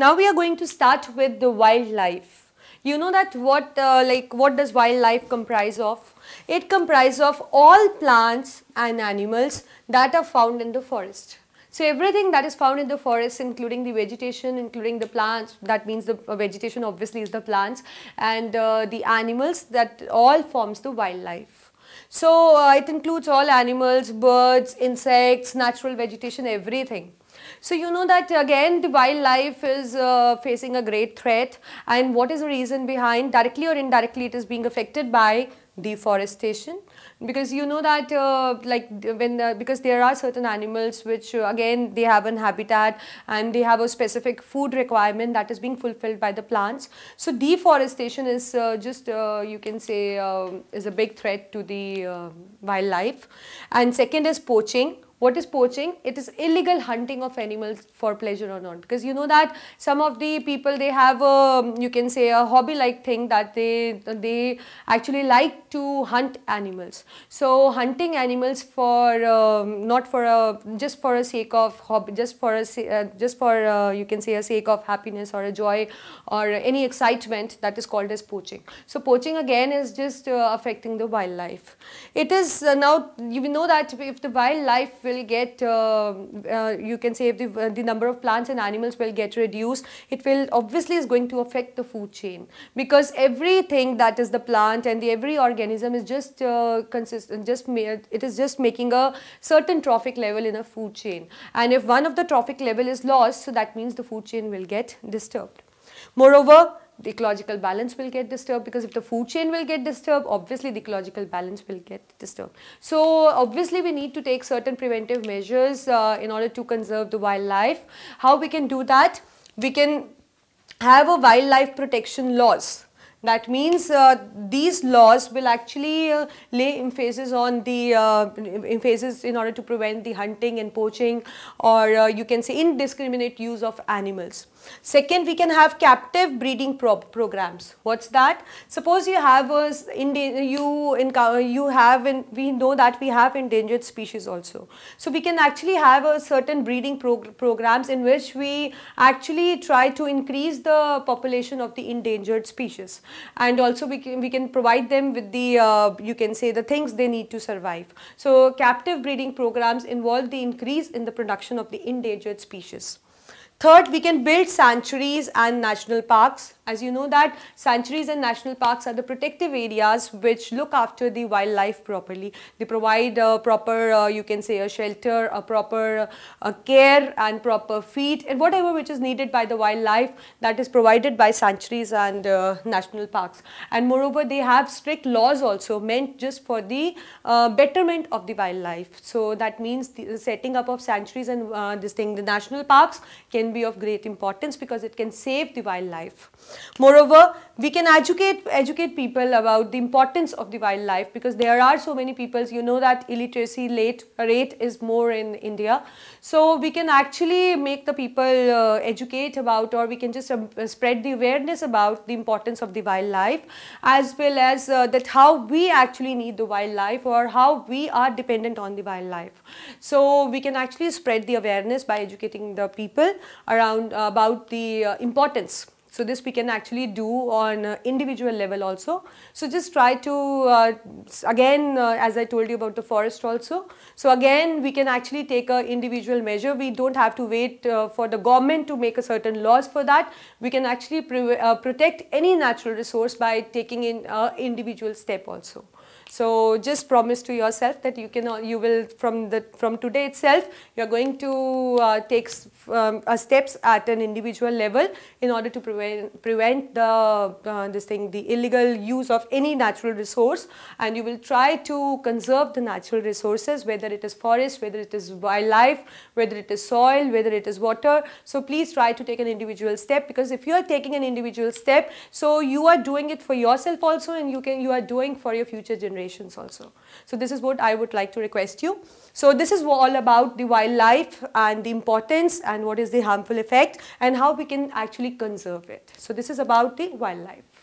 Now we are going to start with the wildlife you know that what uh, like what does wildlife comprise of it comprises of all plants and animals that are found in the forest so everything that is found in the forest including the vegetation including the plants that means the uh, vegetation obviously is the plants and uh, the animals that all forms the wildlife so uh, it includes all animals, birds, insects, natural vegetation, everything. So you know that again the wildlife is uh, facing a great threat and what is the reason behind directly or indirectly it is being affected by deforestation because you know that uh, like when the, because there are certain animals which uh, again they have an habitat and they have a specific food requirement that is being fulfilled by the plants so deforestation is uh, just uh, you can say um, is a big threat to the uh, wildlife and second is poaching what is poaching? It is illegal hunting of animals for pleasure or not. Because you know that some of the people, they have a, you can say a hobby like thing that they, they actually like to hunt animals. So hunting animals for, um, not for a, just for a sake of hobby, just for a, uh, just for, uh, you can say a sake of happiness or a joy or any excitement that is called as poaching. So poaching again is just uh, affecting the wildlife. It is uh, now, you know that if the wildlife will get, um, uh, you can say, the, uh, the number of plants and animals will get reduced, it will obviously is going to affect the food chain because everything that is the plant and the every organism is just uh, consistent, just it is just making a certain trophic level in a food chain. And if one of the trophic level is lost, so that means the food chain will get disturbed. Moreover, the ecological balance will get disturbed because if the food chain will get disturbed, obviously the ecological balance will get disturbed. So obviously we need to take certain preventive measures uh, in order to conserve the wildlife. How we can do that? We can have a wildlife protection laws that means uh, these laws will actually uh, lay emphasis on the uh, emphasis in order to prevent the hunting and poaching or uh, you can say indiscriminate use of animals. Second, we can have captive breeding pro programs. What's that? Suppose you have a, you, you have, we know that we have endangered species also. So we can actually have a certain breeding programs in which we actually try to increase the population of the endangered species and also we can, we can provide them with the, uh, you can say the things they need to survive. So captive breeding programs involve the increase in the production of the endangered species. Third, we can build sanctuaries and national parks. As you know that sanctuaries and national parks are the protective areas which look after the wildlife properly. They provide a uh, proper, uh, you can say a shelter, a proper uh, care and proper feed and whatever which is needed by the wildlife that is provided by sanctuaries and uh, national parks. And moreover, they have strict laws also meant just for the uh, betterment of the wildlife. So that means the setting up of sanctuaries and this thing, the national parks can can be of great importance because it can save the wildlife. Moreover, we can educate, educate people about the importance of the wildlife because there are so many people. you know that illiteracy rate, rate is more in India. So we can actually make the people uh, educate about or we can just um, spread the awareness about the importance of the wildlife as well as uh, that how we actually need the wildlife or how we are dependent on the wildlife. So we can actually spread the awareness by educating the people around uh, about the uh, importance. So this we can actually do on uh, individual level also. So just try to, uh, again, uh, as I told you about the forest also. So again, we can actually take a individual measure. We don't have to wait uh, for the government to make a certain laws for that. We can actually protect any natural resource by taking in individual step also. So just promise to yourself that you can you will from the from today itself you are going to uh, take um, uh, steps at an individual level in order to prevent prevent the uh, this thing the illegal use of any natural resource and you will try to conserve the natural resources whether it is forest whether it is wildlife whether it is soil whether it is water so please try to take an individual step because if you are taking an individual step so you are doing it for yourself also and you can you are doing for your future generation generations also. So this is what I would like to request you. So this is all about the wildlife and the importance and what is the harmful effect and how we can actually conserve it. So this is about the wildlife.